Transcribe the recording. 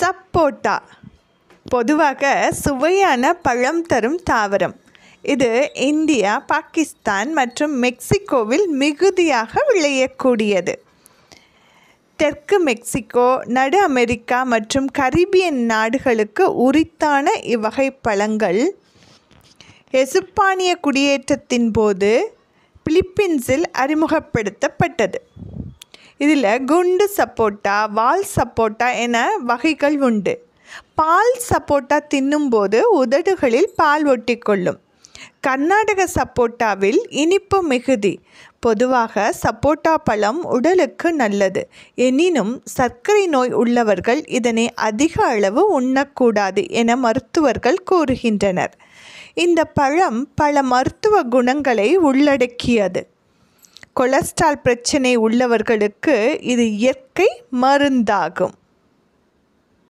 சப்போட்டா பொதுவாக சுவையான பழம் தரும் தாவரம் இது இந்தியா பாகிஸ்தான் மற்றும் மெக்சிகோவில் மிகுதியாக விளையக்கூடியது தெற்கு மெக்சிகோ நடு அமெரிக்கா மற்றும் கரீபியன் நாடுகளுக்கு உரித்தான இவ்வகை பழங்கள் எசுப்பானிய குடியேற்றத்தின் போது பிலிப்பீன்ஸில் அறிமுகப்படுத்தப்பட்டது இதில் குண்டு சப்போட்டா வால் சப்போட்டா என வகைகள் உண்டு பால் சப்போட்டா தின்னும்போது உதடுகளில் பால் ஒட்டிக்கொள்ளும் கர்நாடக சப்போட்டாவில் இனிப்பு மிகுதி பொதுவாக சப்போட்டா பழம் உடலுக்கு நல்லது எனினும் சர்க்கரை நோய் உள்ளவர்கள் இதனை அதிக அளவு உண்ணக்கூடாது என மருத்துவர்கள் கூறுகின்றனர் இந்த பழம் பல மருத்துவ குணங்களை உள்ளடக்கியது கொலஸ்ட்ரால் பிரச்சனை உள்ளவர்களுக்கு இது இயற்கை மருந்தாகும்